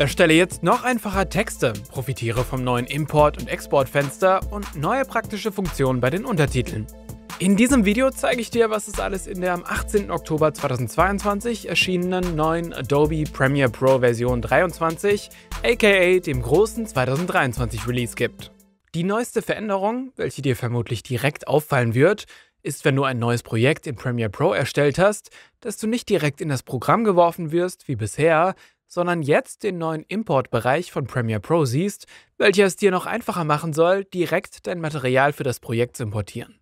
Erstelle jetzt noch einfacher Texte, profitiere vom neuen Import- und Exportfenster und neue praktische Funktionen bei den Untertiteln. In diesem Video zeige ich dir, was es alles in der am 18. Oktober 2022 erschienenen neuen Adobe Premiere Pro Version 23, aka dem großen 2023 Release gibt. Die neueste Veränderung, welche dir vermutlich direkt auffallen wird, ist, wenn du ein neues Projekt in Premiere Pro erstellt hast, dass du nicht direkt in das Programm geworfen wirst wie bisher, sondern jetzt den neuen Importbereich von Premiere Pro siehst, welcher es dir noch einfacher machen soll, direkt dein Material für das Projekt zu importieren.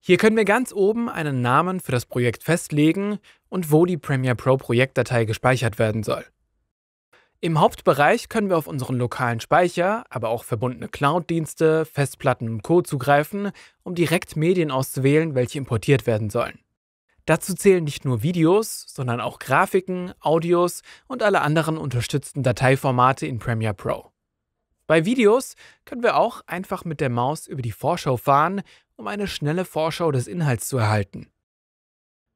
Hier können wir ganz oben einen Namen für das Projekt festlegen und wo die Premiere Pro Projektdatei gespeichert werden soll. Im Hauptbereich können wir auf unseren lokalen Speicher, aber auch verbundene Cloud-Dienste, Festplatten und Co. zugreifen, um direkt Medien auszuwählen, welche importiert werden sollen. Dazu zählen nicht nur Videos, sondern auch Grafiken, Audios und alle anderen unterstützten Dateiformate in Premiere Pro. Bei Videos können wir auch einfach mit der Maus über die Vorschau fahren, um eine schnelle Vorschau des Inhalts zu erhalten.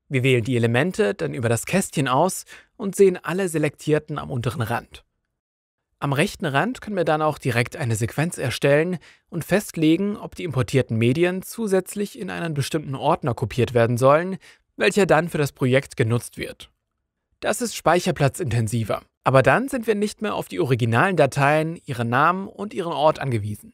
Wir wählen die Elemente dann über das Kästchen aus und sehen alle selektierten am unteren Rand. Am rechten Rand können wir dann auch direkt eine Sequenz erstellen und festlegen, ob die importierten Medien zusätzlich in einen bestimmten Ordner kopiert werden sollen welcher dann für das Projekt genutzt wird. Das ist speicherplatzintensiver, aber dann sind wir nicht mehr auf die originalen Dateien, ihren Namen und ihren Ort angewiesen.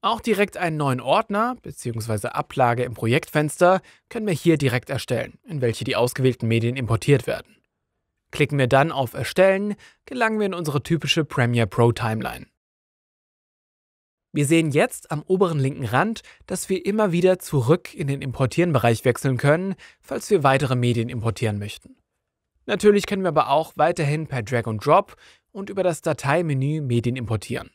Auch direkt einen neuen Ordner bzw. Ablage im Projektfenster können wir hier direkt erstellen, in welche die ausgewählten Medien importiert werden. Klicken wir dann auf Erstellen, gelangen wir in unsere typische Premiere Pro Timeline. Wir sehen jetzt am oberen linken Rand, dass wir immer wieder zurück in den Importieren-Bereich wechseln können, falls wir weitere Medien importieren möchten. Natürlich können wir aber auch weiterhin per Drag und Drop und über das Dateimenü Medien importieren.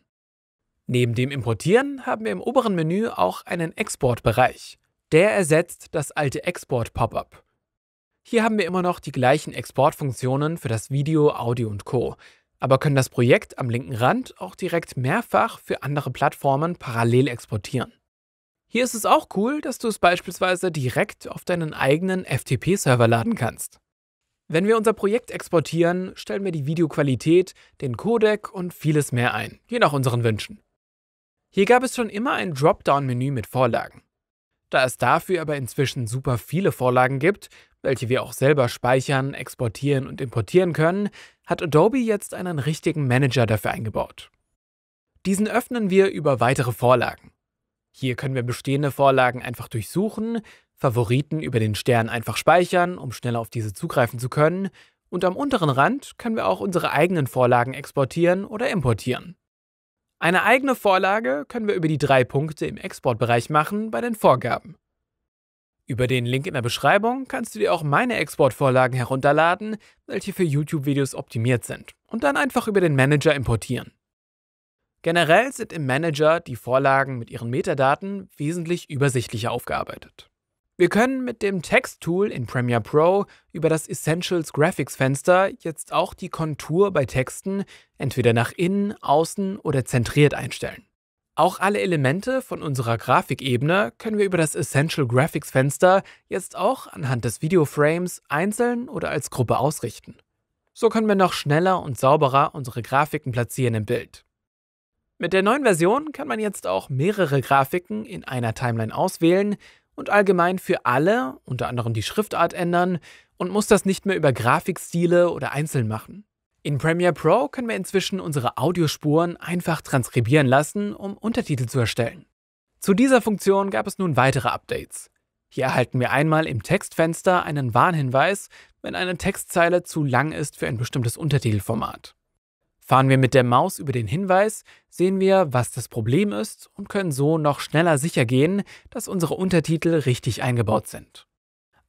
Neben dem Importieren haben wir im oberen Menü auch einen Exportbereich. Der ersetzt das alte Export-Pop-up. Hier haben wir immer noch die gleichen Exportfunktionen für das Video, Audio und Co aber können das Projekt am linken Rand auch direkt mehrfach für andere Plattformen parallel exportieren. Hier ist es auch cool, dass du es beispielsweise direkt auf deinen eigenen FTP-Server laden kannst. Wenn wir unser Projekt exportieren, stellen wir die Videoqualität, den Codec und vieles mehr ein, je nach unseren Wünschen. Hier gab es schon immer ein Dropdown-Menü mit Vorlagen. Da es dafür aber inzwischen super viele Vorlagen gibt, welche wir auch selber speichern, exportieren und importieren können, hat Adobe jetzt einen richtigen Manager dafür eingebaut. Diesen öffnen wir über weitere Vorlagen. Hier können wir bestehende Vorlagen einfach durchsuchen, Favoriten über den Stern einfach speichern, um schneller auf diese zugreifen zu können, und am unteren Rand können wir auch unsere eigenen Vorlagen exportieren oder importieren. Eine eigene Vorlage können wir über die drei Punkte im Exportbereich machen bei den Vorgaben. Über den Link in der Beschreibung kannst du dir auch meine Exportvorlagen herunterladen, welche für YouTube-Videos optimiert sind, und dann einfach über den Manager importieren. Generell sind im Manager die Vorlagen mit ihren Metadaten wesentlich übersichtlicher aufgearbeitet. Wir können mit dem Text-Tool in Premiere Pro über das Essentials Graphics-Fenster jetzt auch die Kontur bei Texten entweder nach innen, außen oder zentriert einstellen. Auch alle Elemente von unserer Grafikebene können wir über das Essential Graphics Fenster jetzt auch anhand des Videoframes einzeln oder als Gruppe ausrichten. So können wir noch schneller und sauberer unsere Grafiken platzieren im Bild. Mit der neuen Version kann man jetzt auch mehrere Grafiken in einer Timeline auswählen und allgemein für alle, unter anderem die Schriftart ändern und muss das nicht mehr über Grafikstile oder einzeln machen. In Premiere Pro können wir inzwischen unsere Audiospuren einfach transkribieren lassen, um Untertitel zu erstellen. Zu dieser Funktion gab es nun weitere Updates. Hier erhalten wir einmal im Textfenster einen Warnhinweis, wenn eine Textzeile zu lang ist für ein bestimmtes Untertitelformat. Fahren wir mit der Maus über den Hinweis, sehen wir, was das Problem ist und können so noch schneller sicher gehen, dass unsere Untertitel richtig eingebaut sind.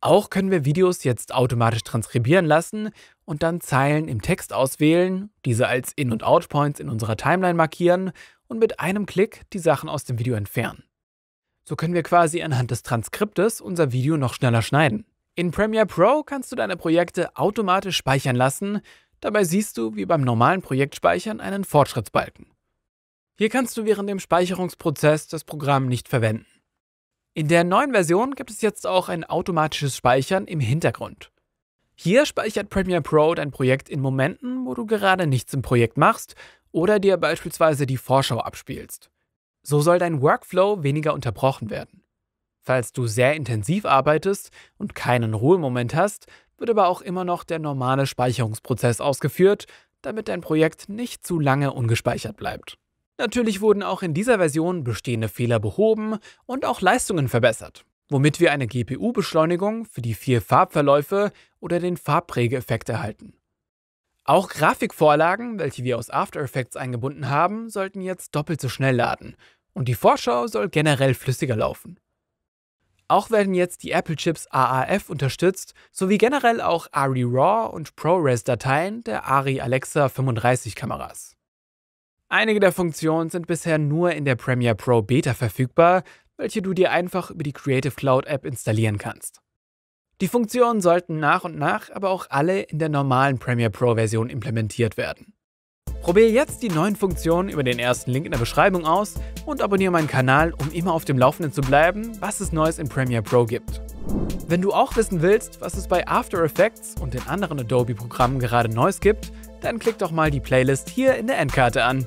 Auch können wir Videos jetzt automatisch transkribieren lassen und dann Zeilen im Text auswählen, diese als In- und Out-Points in unserer Timeline markieren und mit einem Klick die Sachen aus dem Video entfernen. So können wir quasi anhand des Transkriptes unser Video noch schneller schneiden. In Premiere Pro kannst du deine Projekte automatisch speichern lassen, dabei siehst du wie beim normalen Projektspeichern einen Fortschrittsbalken. Hier kannst du während dem Speicherungsprozess das Programm nicht verwenden. In der neuen Version gibt es jetzt auch ein automatisches Speichern im Hintergrund. Hier speichert Premiere Pro dein Projekt in Momenten, wo du gerade nichts im Projekt machst oder dir beispielsweise die Vorschau abspielst. So soll dein Workflow weniger unterbrochen werden. Falls du sehr intensiv arbeitest und keinen Ruhemoment hast, wird aber auch immer noch der normale Speicherungsprozess ausgeführt, damit dein Projekt nicht zu lange ungespeichert bleibt. Natürlich wurden auch in dieser Version bestehende Fehler behoben und auch Leistungen verbessert, womit wir eine GPU-Beschleunigung für die vier Farbverläufe oder den Farbprägeeffekt erhalten. Auch Grafikvorlagen, welche wir aus After Effects eingebunden haben, sollten jetzt doppelt so schnell laden und die Vorschau soll generell flüssiger laufen. Auch werden jetzt die Apple-Chips AAF unterstützt, sowie generell auch ARRI RAW und ProRes-Dateien der ARRI Alexa 35-Kameras. Einige der Funktionen sind bisher nur in der Premiere Pro Beta verfügbar, welche du dir einfach über die Creative Cloud App installieren kannst. Die Funktionen sollten nach und nach aber auch alle in der normalen Premiere Pro Version implementiert werden. Probier jetzt die neuen Funktionen über den ersten Link in der Beschreibung aus und abonniere meinen Kanal, um immer auf dem Laufenden zu bleiben, was es Neues in Premiere Pro gibt. Wenn du auch wissen willst, was es bei After Effects und den anderen Adobe-Programmen gerade Neues gibt, dann klick doch mal die Playlist hier in der Endkarte an.